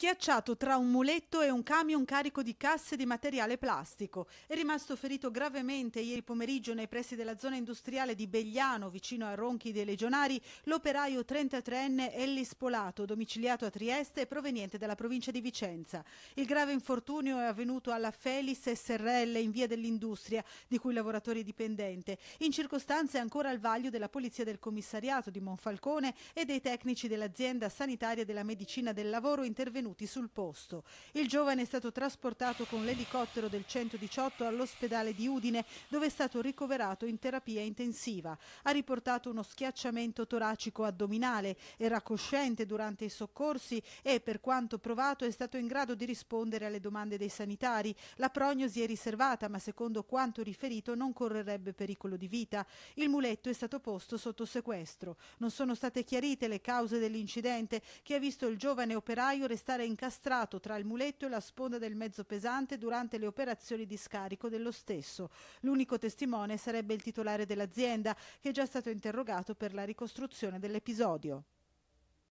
schiacciato tra un muletto e un camion carico di casse di materiale plastico. È rimasto ferito gravemente ieri pomeriggio nei pressi della zona industriale di Begliano, vicino a Ronchi dei Legionari, l'operaio 33enne Ellis Polato, domiciliato a Trieste e proveniente dalla provincia di Vicenza. Il grave infortunio è avvenuto alla Felis SRL in via dell'Industria, di cui il lavoratore è dipendente, in circostanze ancora al vaglio della polizia del commissariato di Monfalcone e dei tecnici dell'azienda sanitaria della medicina del lavoro intervenuti detenuti sul posto. Il giovane è stato trasportato con l'elicottero del 118 all'ospedale di Udine dove è stato ricoverato in terapia intensiva. Ha riportato uno schiacciamento toracico addominale, era cosciente durante i soccorsi e per quanto provato è stato in grado di rispondere alle domande dei sanitari. La prognosi è riservata ma secondo quanto riferito non correrebbe pericolo di vita. Il muletto è stato posto sotto sequestro. Non sono state chiarite le cause dell'incidente che ha visto il giovane operaio restare risultare incastrato tra il muletto e la sponda del mezzo pesante durante le operazioni di scarico dello stesso. L'unico testimone sarebbe il titolare dell'azienda, che è già stato interrogato per la ricostruzione dell'episodio.